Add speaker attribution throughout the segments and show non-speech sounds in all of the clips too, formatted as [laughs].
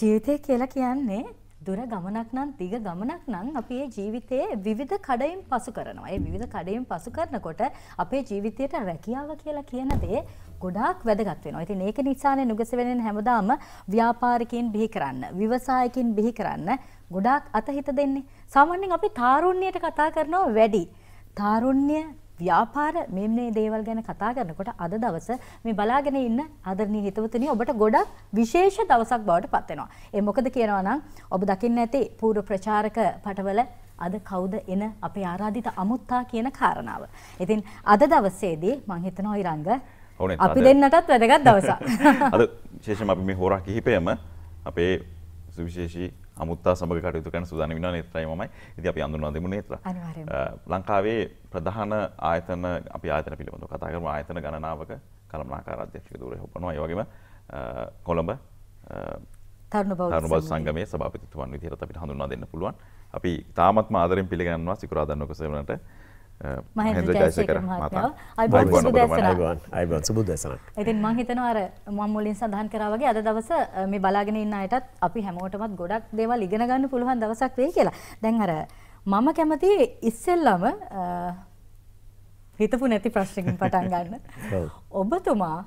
Speaker 1: ජීවිතය කියලා කියන්නේ දුර ගමනක් නම් දිග ගමනක් නම් අපි ඒ ජීවිතයේ විවිධ කඩයින් පසු කරනවා. ඒ විවිධ කඩයින් පසු කරනකොට අපේ ජීවිතයට රැකියාව කියලා කියන දේ ගොඩාක් වැදගත් වෙනවා. ඉතින් ඒක නිසානේ නුගසවෙනෙන් හැමදාම ව්‍යාපාරිකයන් බිහි කරන්න, ව්‍යවසායකින් බිහි කරන්න ගොඩාක් අතහිත දෙන්නේ. සාමාන්‍යයෙන් අපි තාරුණ්‍යයට කතා කරනවා වැඩි. තාරුණ්‍ය ව්‍යාපාර මෙන්නේ දේවල් ගැන කතා කරනකොට අද දවස මේ බලාගෙන ඉන්න ආදරණීය හිතවතුනි ඔබට ගොඩක් විශේෂ දවසක් බවට පත් වෙනවා. ඒ මොකද කියනවා නම් ඔබ දකින්න ඇති පූර්ව ප්‍රචාරක පටවල අද කවුද එන අපේ ආරාධිත අමුත්තා කියන කාරණාව. ඉතින් අද දවසේදී මං හිතනවා ඉරංග අපි දෙන්නටත් වැදගත් දවසක්. [laughs] අද
Speaker 2: විශේෂයෙන්ම අපි මේ හොරා කිහිපයම අපේ සුවිශේෂී අමුත්තා සමග කටයුතු කරන සුදාන විනා නේත්‍රයි මමයි. ඉතින් අපි අඳුන්වා දෙමු නේත්‍ර. ලංකාවේ ප්‍රධාන ආයතන අපි ආයතන පිළිබඳව කතා කරමු ආයතන ගණනාවක කළමනාකාර අධ්‍යක්ෂක ධූරය හොපනවා. ඒ වගේම කොළඹ
Speaker 1: තරුණ බෞද්ධ සංගමයේ
Speaker 2: සභාපතිතුමන් විදිහට අපිට හඳුන්වා දෙන්න පුළුවන්. අපි තාමත්ම ආදරෙන් පිළිගන්නවා සිකුරාදා නොකසෙවණට.
Speaker 1: මහන්ද ජයසකර
Speaker 3: සුබදසනක්
Speaker 1: ඉතින් මං හිතනවා අර මම මුලින් සඳහන් කරා වගේ අද දවස මේ බලාගෙන ඉන්න අයටත් අපි හැමෝටමත් ගොඩක් දේවල් ඉගෙන ගන්න පුළුවන් දවසක් වෙයි කියලා. දැන් අර මම කැමති ඉස්සෙල්ලම හිතපු නැති ප්‍රශ්නකින් පටන් ගන්න. [laughs] ඔබතුමා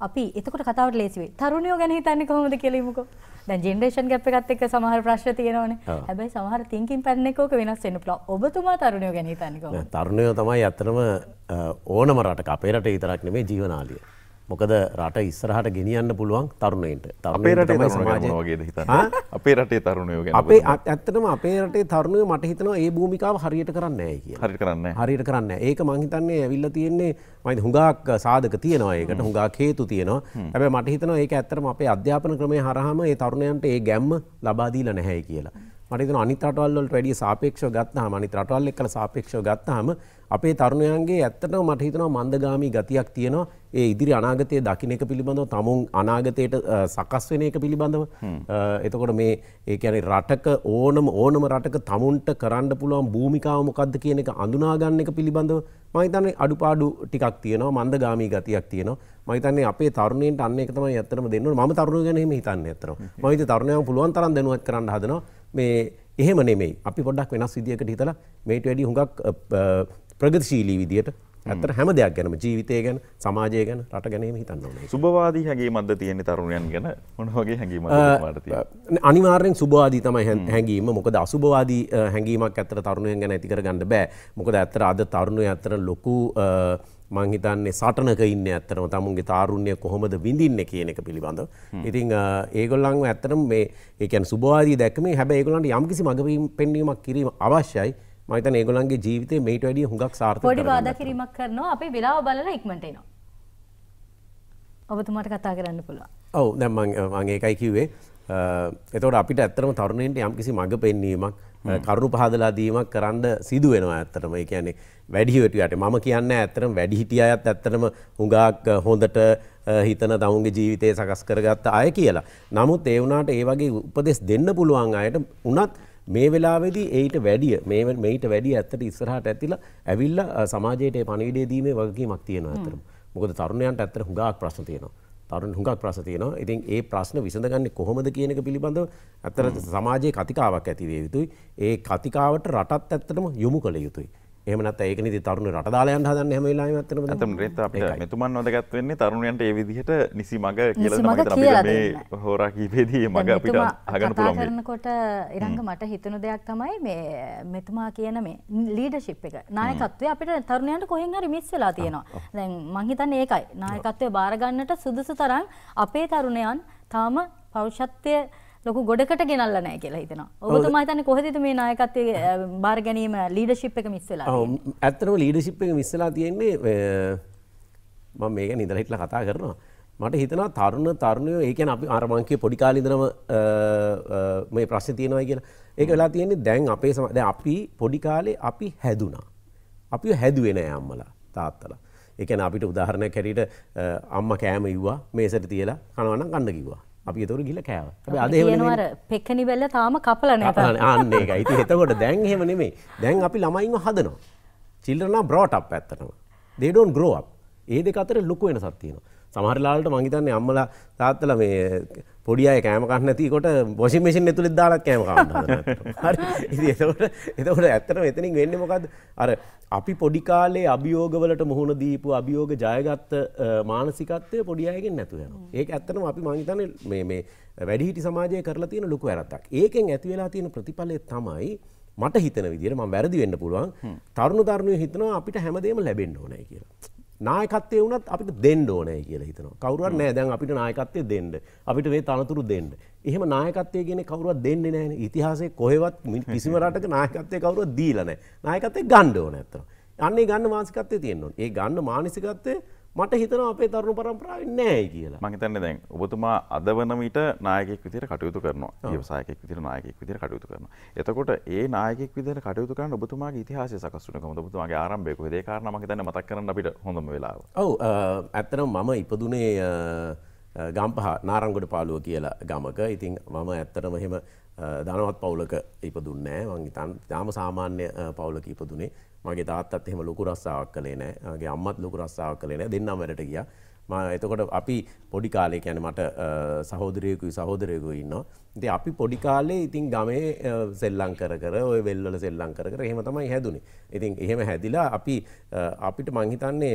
Speaker 1: අපි එතකොට කතාවට ලේසි වෙයි. තරුණයෝ ගැන හිතන්නේ කොහොමද කියලා ඉමුකෝ. දැන් ජෙනරේෂන් ગෑප් එකත් එක්ක සමහර ප්‍රශ්න තියෙනවනේ. හැබැයි සමහර thinking pattern එක ඕක වෙනස් වෙන්න පුළුවන්. ඔබතුමා තරුණයෝ ගැන හිතන්නේ කොහොමද?
Speaker 3: තරුණයෝ තමයි අත්‍තරම ඕනම රටක අපේ රටේ විතරක් නෙමෙයි ජීවනාලිය. මොකද රට ඉස්සරහට ගෙනියන්න පුළුවන් තරුණයට අපේ රටේ සමාජයගේද අපේ රටේ තරුණයෝ අපේ ඇත්තටම අපේ රටේ තරුණය මට හිතනවා ඒ භූමිකාව හරියට කරන්න ඇ කිය හරි කරන්න හරිට කරන්න ඒක මංහිතන්නේ ඇවිල්ල තියෙන්නේ මයිද හුඟක් සාධක තියනවා ඒකට හුඟා හේතු තියනවා ඇැ මට හිතනවා ඒක ඇත්තරම අපේ අධ්‍යාපන ක්‍රමය හරහම ඒ තරුණයන්ට ඒ ගැම්ම ලබාදීල නැහැ කියලා මටද අනිතරටවල්ලට වැඩිය සාපේක්ෂ ගත්තාහම අනි රටවල්ල කළ සාපේක්ෂ ගත්තාහම අපේ තරුණයන්ගේ ඇත්තට මට හිතනවා මන්දගාමී ගතියක් තියෙනවා ඒ ඉදිරි අනාගතය දකින එක පිළිබඳව තමුන් අනාගතයට සකස් වෙන එක පිළිබඳව එතකොට මේ ඒකැන රටක ඕනම ඕනම රටක තමුන්ට කරන්න පුළුවන් භූමිකාවමොකක්ද කියන එක අඳුනාගන්න එක පිළිබඳව මහිතන්නේ අඩුපාඩු ටිකක් තියෙනවා මන්ද ගාමී ගතියක් තියෙනවා මහිතන්නේ අපේ තරුණයට අන්න එක තමයි ඇත්තටම දෙන්න ඕනේ මම තරුණය ගැන එහෙම හිතන්නේ ඇත්තටම මම හිතේ තරුණයන් පුළුවන් තරම් දැනුවත් කරන්න හදනවා මේ එහෙම නෙමෙයි අපි පොඩ්ඩක් වෙනස් විදියකට හිතලා මේට වැඩි හුඟක් ප්‍රගතිශීලී විදියට ඇතර හැම දෙයක් ගැනම ජීවිතය ගැන සමාජය ගැන රට ගැනීම හිතන්න ඕනේ. සුබවාදී හැඟීමක් මද්ද තියෙන තරුණයන් ගැන මොන වගේ හැඟීමක්ද මට තියෙන්නේ? අනිවාර්යෙන් සුබවාදී තමයි හැඟීම. මොකද අසුබවාදී හැඟීමක් ඇත්තට තරුණයන් ගැන ඇති කරගන්න බෑ. මොකද ඇත්තට අද තරුණයෝ ඇත්තට ලොකු මං හිතන්නේ සටනක ඉන්න ඇත්තටම තමුන්ගේ තාරුණ්‍ය කොහොමද විඳින්නේ කියන එක පිළිබඳ. ඉතින් ඒගොල්ලන්ව ඇත්තටම මේ ඒ කියන්නේ සුබවාදී දැක්කමේ හැබැයි ඒගොල්ලන්ට යම්කිසි මඟ පෙන්වීමක් කිරීම අවශ්‍යයි. මත ඒගොලන්ගේ ජීවිත මේට වැඩිය හුඟක් සාර්ථ පොඩි බාධ
Speaker 1: කිරීමක් කරනවා අපි වෙලාව බලලා ඉක්මටේනවා. ඔබතුමාට කතා කරන්න පුළුවන්.
Speaker 3: ඔව් දැන් මම මම ඒකයි කිව්වේ එතකොට අපිට ඇත්තටම තරුණයන්ට යම්කිසි මඟ පෙන්වීමක් කරුණු පහදලා දීමක් කරන්න සිදු වෙනවා ඇත්තටම. ඒ කියන්නේ වැඩිහිටියට මම කියන්නේ ඇත්තටම වැඩිහිටිය අයත් ඇත්තටම හුඟක් හොඳට හිතන තමුන්ගේ ජීවිතය සකස් කරගත්ත අය කියලා. නමුත් ඒ වුණාට ඒ වගේ උපදෙස් දෙන්න පුළුවන් අයට උනත් මේ වෙලාවේදී ඒට වැඩිය මේ මේට වැඩිය ඇත්තට ඉස්සරහට ඇතිලා ඇවිල්ලා සමාජයට පණවිඩේ දීමේ වගකීමක් තියෙනවා ඇතරම මොකද තරුණයන්ට ඇත්තට හුඟක් ප්‍රශ්න තියෙනවා තරුණ හුඟක් ප්‍රශ්න තියෙනවා. ඉතින් ඒ ප්‍රශ්න විසඳගන්නේ කොහොමද කියන එක පිළිබඳව අතර සමාජයේ කතිකාවක් ඇති විය යුතුයි. ඒ කතිකාවට රටත් ඇත්තටම යොමු කළ යුතුයි. එමනත් ඒකන තරුණ රටදාලයන් හදන්න හැමලාම ඇතන ත මෙතුමන්
Speaker 2: නොදගත්වන්නේ තරුණයන්ට ඒවිදිහට නිසි මඟ කියල හෝරකිපේදී මඟ අපිට හගන පුළන්කොට
Speaker 1: ඉරංග මට හිතනු දෙයක් තමයි මේ මෙතුමා කියන මේ ලීඩශිප් එක නායකත්වය අපිට තරුණයන්ට කොහෙන් හරි මිස් වෙලා තියෙනවා දැන් මංහිතන් ඒකයි නායකත්වය බාරගන්නට සුදුසු තරන් අපේ තරුණයන් තාම පෞෂත්වය ලොකු ගොඩකට ගෙනල්ල නෑ කියලා හිතන ඔබතුමා තන කොහදත මේ නායකත්තේ බාර ගැනීම ලීඩශිප් එක මිස්සලා
Speaker 3: ඇත්තනම ලීඩශිප් එක මිස්සලා තියෙන්නේ මම මේක නිදර හිටල කතා කරනවා මට හිතනා තරුණ තරුණයෝ ඒකන අපි ආරමංකය පොඩිකාලිදරම මේ ප්‍රශ්න තියෙනවා කියලා ඒක වෙලා තියෙන්නේ දැන් අපේ සමද අපි පොඩිකාලේ අපි හැදුනා අපි හැදුවෙන අම්මලා තාත්තලා එකන අපිට උදාහරණයක් හැරිට අම්ම කෑම ඉව්වා මේසට තියලා කනවනම් කන්න කිව්වා අපි තුර ගිල කෑව අදවර
Speaker 1: පෙක්කනි බැල්ල තාම කපලන
Speaker 3: අන්න ඇති එතකොට දැන් හෙම නෙමේ දැන් අපි ළමයින්ව හදනවා චිල්ලනා බ්‍රෝට් අප් ඇත්තනවා දේඩෝන් ග්‍රෝ් ඒ දෙක අතර ලොකු වෙන සත්තියනවා සමහරලාට මංහිතන්නේ අම්මලා තාත්තල මේ පොඩිය කෑම කන්නතිකොට බොසි මේෂන් ඇතුළෙ දාලක් කෑම [laughs] එතකොට එතකොට ඇත්තට මෙතනින් වෙන්න මොකද අර අපි පොඩිකාලේ අභියෝගවලට මුහුණ දීපු අභියෝග ජයගත්ත මානසිකත්වය පොඩියයගෙන් නැතුවෙන ඒක ඇත්තනම අපි මංහිතන මේ වැඩිහිටි සමාජය කරලා තියෙන ලොකු ඇරත්තක් ඒකෙන් ඇතිවෙලා තියෙන ප්‍රතිඵලය තමයි මට හිතන විදිර ම වැරදි වෙන්න පුළුවන් තරුණු තරුණය හිතනවා අපිට හැමදේම ලැබෙන්න්න ඕනයි කියලා නායකත්තේ වනත් අපිට දෙන්න ඕනෑ කියල හිතන කවරුවත් නෑ දැන් අපිට නායකත්තේ දෙන්න අපිට වේ තනතුරු දෙන්න එහෙම නායකත්තය ගෙන කවරුවත් දෙන්න නෑන ඉතිහාසේ කොහෙවත් කිසිම රටක නායකත්තය කවරුව දීලනෑ නායකත්තේ ගණ්ඩ ඕන ඇත්තන අන්නේ ගන්න මාසිකත්තේ තියෙන්නවා ඒ ගන්න මානසිකත්තේ මට හිතන අපේ තරුණ පරම්පරාව නෑ කියලා මහිතන්න දැන් ඔබතුමා අද වනවිට නායකෙක් විදිර කටයුතු කරනවා ඒවසායකෙක් විදිර
Speaker 2: නායකෙක් විදිර කටයුතු කරන එතකොට ඒ නායකෙක් විදිර කටයුතු කරන්න ඔබතුමා ඉතිහාස සකස්සුන ඔබතුමාගේ ආරම්භයක දේකාරන මහිතන්න මතක් කරන්න අපිට හොඳම වෙලාව
Speaker 3: ඔව් ඇත්තනම් මම ඉපදුනේ ගම්පහ නාරංගොඩ පාලුව කියලා ගමක ඉතින් මම ඇත්තට මෙහෙම දනවත් පවුලක ඉපදුන්නෑ මං තන් තාම සාමාන්‍ය පවුලක ඉපදුනේ මගේ තාත්තත් එහෙම ලොකු රස්සාවක් කළේ නෑගේ අම්මත් ලොකු රස්සාවක් කළේ නෑ දෙන්නම් වැඩට ගියා එතකොට අපි පොඩි කාලේ යන මට සහෝදරයකුයි සහෝදරයකු ඉන්න. ඉති අපි පොඩි කාලේ ඉතින් ගමේ සෙල්ලං කර කර ඔය වෙල්වල සෙල්ලං කර කර එහෙම තමයි හැදුනේ. ඉතින් එහෙම හැදිලා අපි අපිට මංහිතන්නේ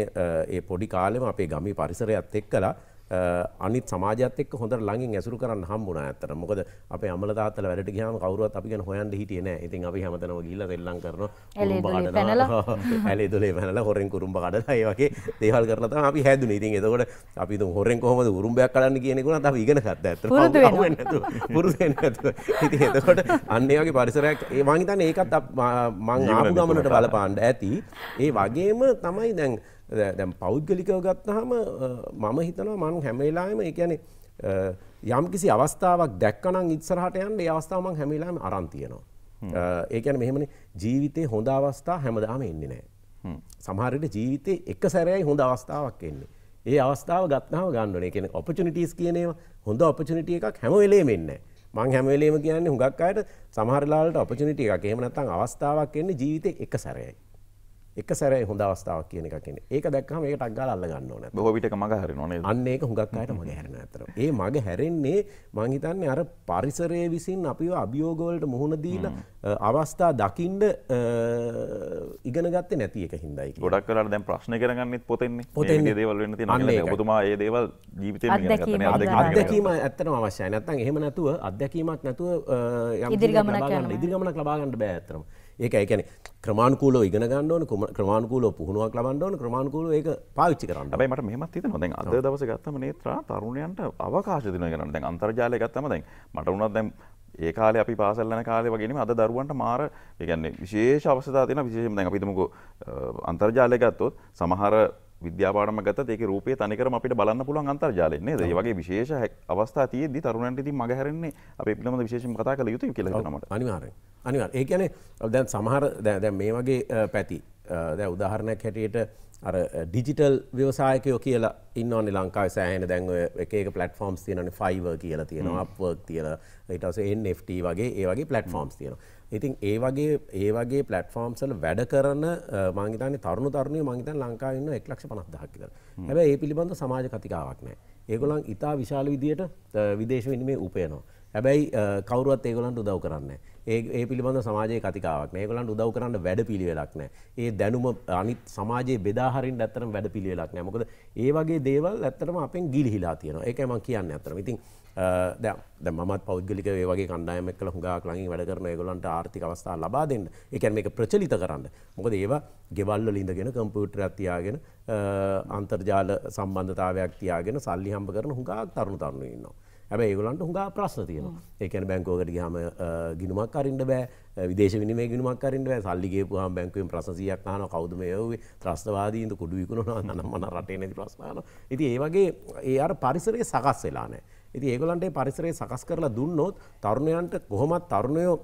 Speaker 3: ඒ පොඩි කාලෙම අපේ ගමි පරිසරයත් එක් කලා අනිත් සමාජත් එක්ක හොඳට ළඟින් ඇසුරු කරන්න හම්බුණා ඇත්තට. මොකද අපේ අම්මලා තාත්තලා වැඩට ගියාම කවුරුවත් අපි ගැන හොයන්න හිටියේ නැහැ. ඉතින් අපි හැමතැනම ගිහිල්ලා දෙල්ලම් කරනවා. කුරුම්බ කඩනවා. [laughs] ඇලේ දොලේ පැනලා හොරෙන් කුරුම්බ කඩලා ඒ වගේ දේවල් කරලා තමයි අපි හැදුනේ. ඉතින් එතකොට අපි තුන් හොරෙන් කොහොමද උරුම්බයක් කඩන්න කියන එක උනත් අපි ඉගෙන ගත්තා ඇත්තට. පුරුදු වෙන්නේ නැතුව. පුරුදු වෙන්නේ නැතුව. ඉතින් එතකොට අන්න ඒ වගේ පරිසරයක් ඒ මං හිතන්නේ ඒකත් මං ආපු ගමනට බලපාන්න ඇති. ඒ වගේම තමයි දැන් දැම් පෞද්ගලිකව ගත්තහම මම හිතනවා මනු හැමවෙලාම එකැනෙ යම්කිසි අවස්ථාවක් දැක්කනම් ඉත්සරහට යන් ඒ අවස්ථාවමක් හැමිලාම අරන්තියනවා. ඒකැන මෙහෙමනි ජීවිතය හොඳ අවස්ථා හැමදාම එන්නේ නෑ. සමහරට ජීවිතය එක සැරයි හොඳ අවස්ථාවක් එන්නේ. ඒ අවස්ථාව ගත්නාව ගන්නන එකන ඔපචනිටස් කියනවා හොඳ ඔපචනිටිය එකක් හැමවෙලේ මෙන්න. මං හැමවෙලේම කියන්නේ හුඟක් අයට සමහරලාට ඔපචනිටිය එකක් එහෙමනත්තන් අවස්ථාවක් එන්නේ ජීවිතය එක සැරයි. එක සැරේ හොඳ අවස්ථාවක් කියන එක කියන්නේ. ඒක දැක්කම ඒක ටක් ගාලා අල්ල ගන්න ඕනේ. බොහෝ විට එක මග හැරෙනවා නේද? අන්න ඒක හුඟක් අයට මග හැරෙන අතර. ඒ මග හැරෙන්නේ මං හිතන්නේ අර පරිසරයේ විසින් අපිව අභියෝග වලට මුහුණ දීලා අවස්ථා දකින්න ඉගෙන ගත්තේ නැති එක හින්දායි
Speaker 2: කියන්නේ. ගොඩක් වෙලාවට දැන් ප්‍රශ්න කරගන්නෙත් පොතෙන්නේ. පොතෙන්නේ දේවල් වෙන්න තියෙනවා නේද? ඔබතුමා ඒ දේවල්
Speaker 3: ජීවිතේම ඉගෙන ගන්නනේ. අත්දැකීම ඇත්තටම අවශ්‍යයි. නැත්නම් එහෙම නැතුව අත්දැකීමක් නැතුව යම් ඉදිරි ගමනක් යන්න ඉදිරි ගමනක් ලබා ගන්න බෑ ඇත්තටම. ඒක එකන ක්‍රමාණකූල ඉගෙන ගන්නන ක්‍රමාණකූල පුහුණුවක් ලබන්ඩවන ක්‍රමාණකූල ඒක පාච්චි කරන්න බයි මට මෙමත් න දැන් අද දවස ගත්තම
Speaker 2: නේත්‍රා තරුණයන්ට අවකාශ දින කරන දැන් අන්තර්ජාලය ගත්තම දැන් මට වුණත් දැම් ඒ කාලේ අපි පාසල්ලන කාලය වගේම අද දරුවන්ට මාර ඒ කියන්නේ විශේෂ අවස්ථා තියෙන විශේෂයෙන් දැන් අපි හිතමුකෝ අන්තර්ජාලය ගත්තොත් සමහර විද්‍යාපාටම ගත ඒක රූපය තනිකරම අපිට බලන්න පුළුවන් අන්තර්ජාලයන්නේ ඒ වගේ විශේෂ අවස්ථා තියේදී තරුණන්ට ඉතින් මගහැරෙන්නේ අපි පිළිබඳ විශේෂයෙන් කතා කළ යුතුයි
Speaker 3: කියලා හිතනමට අනිවාර්යෙන් අනිවාර්යෙන් ඒ කියන්නේ දැන් සමහර දැන් මේ වගේ පැති දැන් උදාහරණයක් හැටියට අර ඩිජිටල් ව්‍යවසායකයෝ කියලා ඉන්නවන්නේ ලංකාවේ සෑහෙන දැන් ඔය එක එක ප්ලැට්ෆෝම්ස් තියෙනවනේ Fiverr කියලා තියෙනවා Upwork කියලා ඊට පස්සේ NFT වගේ ඒ වගේ ප්ලැට්ෆෝම්ස් තියෙනවා ඉතින් ඒ වගේ ඒ වගේ පලටෆෝර්ම්සල වැඩ කරන මංගේතන තරුණු තරණය මංගේතන් ලංකාවන්න එක්ලක්ෂ පනක්දහක්කිද හැබ ඒ පිළිබඳ සමාජ කතිකාවක් නෑ ඒගොලන් ඉතා විශාල විදියට විදේශ විනිමේ උපයනවා හැබැයි කවරුවත් ඒගලන්ට උදව් කරන්න ඒ පිළිබඳ සමාජය කතිකාවක් ඒගලන්ට උදව් කරන්න වැඩ පිළිවෙලක් නෑ ඒ දැනුම අනිත් සමාජයේ බෙදාහරින් ඇත්තරම් වැඩ පිළිවෙලක් නෑමකද ඒ වගේ දේවල් ඇත්තරම අපෙන් ගිලිහිලා තියෙන එකම කියන්න ඇතරම ඉතින් ද මත් පෞද්ගලික වගේ කණ්ඩායම කළ හුඟක් ලඟින් වැඩ කරන ඒගොලන්ට ආර්ථික අවස්ථා ලබා දෙන්න එකැන් මේක ප්‍රචලිත කරන්න මොකද ඒවා ගෙවල්ල ලිඳගෙන කම්පියුටර් ඇතියාගෙන අන්තර්ජාල සම්බන්ධතාවයක් තියාගෙන සල්ලි හම්බ කරන හුඟක් තරුණු තරුණු ඉන්නවා ඇැ ඒගලන්ට හුඟ ප්‍රශ්න තියන ඒකන බැංකෝකට හම ගිනුමක් කරන්න බෑ විදේශ විනි ගිනුමක් කරන්න බෑ සල්ලිගේ පුහම් බැංකුවෙන් ප්‍රසසියක් හන කවදම යවේ ත්‍රස්තවාදීන්ද කොඩු විකුණන නම්මන රටේ නැති ප්‍රස්ථාන ඇති ඒවගේ ඒ අර පරිසරය සකස් වෙලානෑ. ඉති ඒගොලන්ට පරිසරය සකස් කරලා දුන්නොත් තරුණයන්ට කොහොමත් තරුණයෝ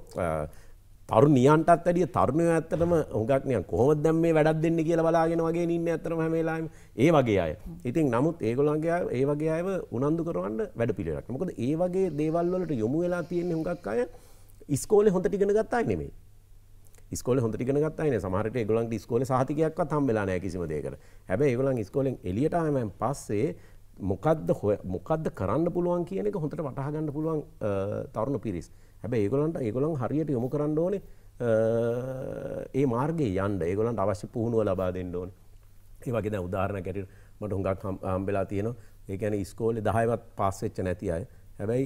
Speaker 3: තරු නියන්ටත් වැඩිය තරුණය ඇත්තටම හොගක්නය කොහොමද දැම් මේ වැඩක් දෙන්න කියලා බලාගෙන වගේ ඉන්න ඇතරම හැමේලාම ඒ වගේ අය ඉතින් නමුත් ඒගොලන්ගේ ඒ වගේ අය උනන්දු කරවන්න වැඩ පිළිරක් මොකද ඒ වගේ දේවල්වලට යොමු වෙලා තියෙන්නේ හොඟක් අය ඉස්කෝලේ හොඳට ඉගෙන ගත්තා නෙමෙයි ස්කෝල හොඳට ඉගෙන ගත්තා නේ සමහරට ඒගොල්ලන්ට ඉස්කෝලේ සහතිකයක්වත් හම්බෙලා නැහැ කිසිම දෙයකට හැබැයි ඒගොල්ලන් ඉස්කෝලෙන් එළියට ආවම පස්සේ මොකද්ද මොකද්ද කරන්න පුළුවන් කියන එක හොඳට වටහා ගන්න පුළුවන් තරුණ පිරිස් හැබැ ඒගොලන්ට ඒගොලන් හරියට යොමු කරන්න ඕනේ ඒ මාර්ගේ යන්ඩ ඒගොලන්ට අවශ්‍ය පුහුණුව ලබා දෙන්න ඕන ඒ වගේ දැ උදාරණ කැට මට හුඟක් හම්බෙලා තියෙනවා ඒකැන ස්කෝලි දහයවත් පස්සෙච්ච නැති අය හැබැයි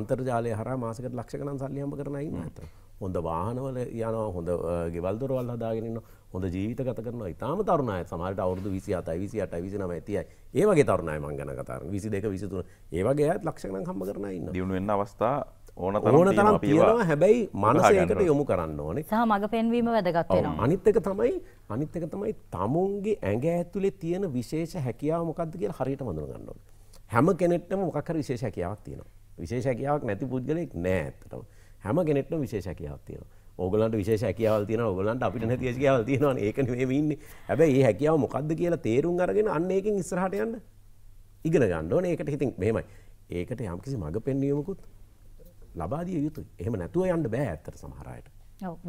Speaker 3: අන්තර්ජාලය හර මාසකට ලක්ෂකනන් සල්ලියම කරනයි ඇත හොඳ වාහනවල යනවා හොඳ ගෙවල්දොරවල් හදාගෙනන්න හොඳ ජීවිත කත කරන ඉතාම තරුණය සමට අවුදු විසි අත විසි අට විසින ඇතියි ඒවගේ තරුණය මංගන කතර විසි දෙක විසිතුන ඒවගේ ඇත් ලක්ෂණ හම්බ කරනයි දියුණුවෙන් අවස්ථා ඕන ඕන තරම් තියෙනවා හැබැයි මනසයකට යොමු කරන්න ඕනේ
Speaker 1: සහ මඟ පෙන්වීම වැදගත්වෙනවා
Speaker 3: අනිත්තක තමයි අනිත්තක තමයි තමුන්ගේ ඇඟ ඇතුලේ තියෙන විශේෂ හැකියාව මොකක්ද කියලා හරියට හඳුන ගන්න ඕනේ හැම කෙනෙක්ටම මොකක් හරි විශේෂ හැකියාවක් තියෙනවා විශේෂ හැකියාවක් නැති පුද්ගලෙක් නෑ ඇත්තටම හැම කෙනෙක්ටම විශේෂ හැකියාවක් තියෙනවා ඕගලන්ට විශේෂ හැකියාවල් තියෙනවා ඕගලන්ට අපිට නැති හැකියාවල් තියෙනවා ඒක නෙමෙයි ඉන්නේ හැබැයි මේ හැකියාව මොකක්ද කියලා තේරුම් අරගෙන අන්න ඒකෙන් ඉස්සරහට යන්න ඉගෙන ගන්න ඕනේ ඒකට ඉතින් මෙහෙමයි ඒකට යම්කිසි මඟ පෙන්වීමකුත් ලබාදිය යුතු එහෙම නැතුව යන්න බෑ ඇත්තට සමහරයට.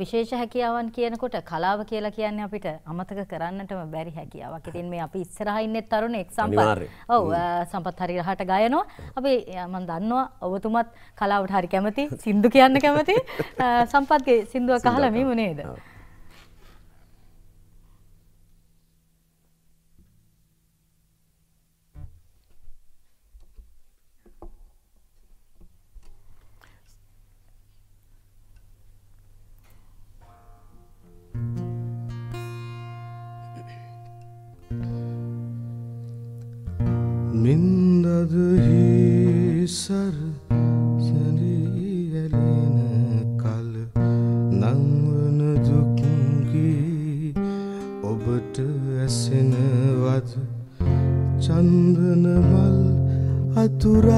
Speaker 1: විශේෂ හැකියාවන් කියනකොට කලාව කියලා කියන්නේ අපිට අමතක කරන්නටම බැරි හැකියාවක්. ඉතින් මේ අපි ඉස්සරහා ඉන්නේ තරුණ එක් සම්පත්. ඔව් සම්පත් හරි රහට ගයනවා. අපි මම දන්නවා ඔබතුමත් කලාවට හරි කැමති, සින්දු කියන්න කැමති. සම්පත්ගේ සින්දුවක් අහලා මෙමු නේද?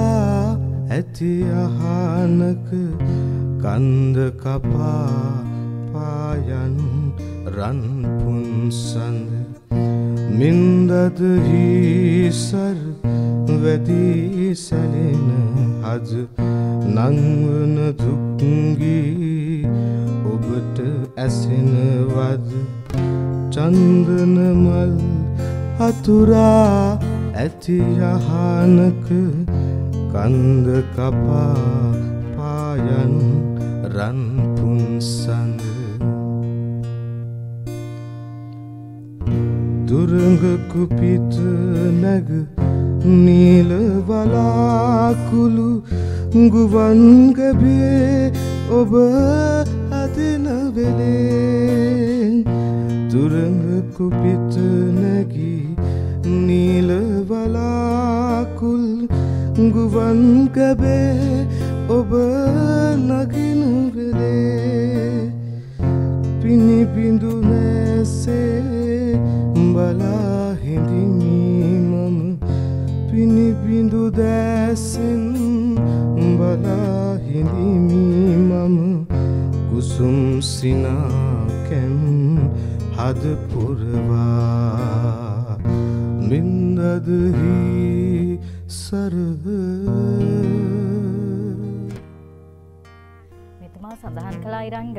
Speaker 4: කඩා ඇති අහනක කන්ද කපා පායන් රන් පුන්සඳ මින්දද හීසර් වැදී සැලෙන හද නංවන දුක්ගී ඔබට ඇසෙනවද චන්දන මල් අතුරා ඇති යහනක කන්ද කපා පායන් රන් පුන්සඳ දුරඟ කුපිත නැග නීල වලාකුළු ගුවන්ගබේ ඔබ අදන වෙලේ දුරඟ කුපිත නැගී තුංගුවන් කැබේ ඔබ නගිනුරදේ පිණිපිඳු නැසේ බලා හිඳිමිමම පිණිපිඳු දැසෙන් බලා හිඳිමිමම කුසුම් සිනා කැම් හද පුරවා මින්දදහී සරද
Speaker 1: මෙතුමා සඳහන් කලා ඉරංග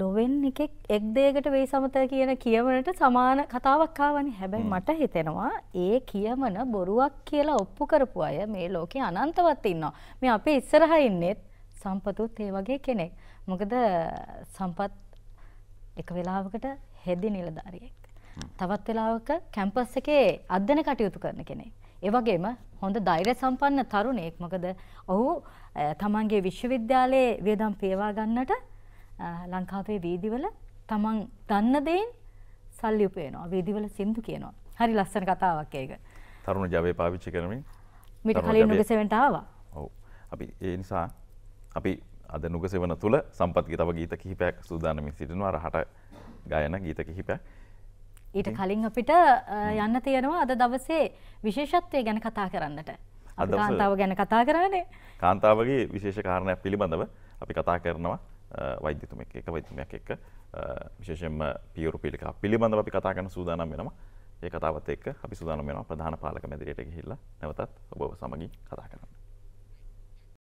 Speaker 1: ලොවෙන් එකෙක් එක් දේකට වෙයි සමත කියන කියමනට සමාන කතාවක්කාවනි හැබැයි මට හිතෙනවා ඒ කියමන බොරුවක් කියලා ඔප්පු කරපු අය මේ ලෝකෙ අනන්තවත් ඉන්නවා මේ අපේ ඉස්සරහ ඉන්නෙත් සම්පතුත් ඒ වගේ කෙනෙක් මොකද සම්පත් එක වෙලාවකට හෙදි නිලධාරියෙක් තවත් වෙලාවක කැම්පස් එකේ අධ්‍යන කටයුතු කරන කෙනෙක් ඒවගේම හොඳ ධෛර්ය සම්පන්න තරුණයෙක් මොකද ඔහු තමන්ගේ විශ්වවිද්‍යාලයේ වියදම් පේවා ගන්නට ලංකාවේ වීදිවල තමන් දන්න දෙයින් සල්ලි උපයනවා වීදිවල සින්දු කියනවා. හරි ලස්සන කතාවක් ඒක.
Speaker 2: තරුණ ජවය පාවිච්චි කරමින් මිට කලින් නුගසෙවන්ට ආවා. ඔව්. අපි ඒ නිසා අපි අද නුගසෙවන තුල සම්පත් ගීතව ගීත කිහිපයක් සූදානමින් සිටිනවා රහට ගායන ගීත කිහිපයක්.
Speaker 1: ඊට කලින් අපිට යන්න තියෙනවා අද දවසේ විශේෂත්වය ගැන කතා කරන්නට. අපි කාන්තාව ගැන කතා කරන්නේ.
Speaker 2: කාන්තාවගේ විශේෂ කාරණයක් පිළිබඳව අපි කතා කරනවා වෛද්‍යතුමෙක් එක වෛද්‍යමයක් එක්ක විශේෂයෙන්ම පියවරු පිළිකා පිළිබඳව අපි කතා කරන සූදානම් වෙනවා. ඒ කතාවත් එක්ක අපි සූදානම් වෙනවා ප්‍රධාන පාලක මැදිරියට ගිහිල්ලා නැවතත් ඔබව සමගින් කතා කරන්න.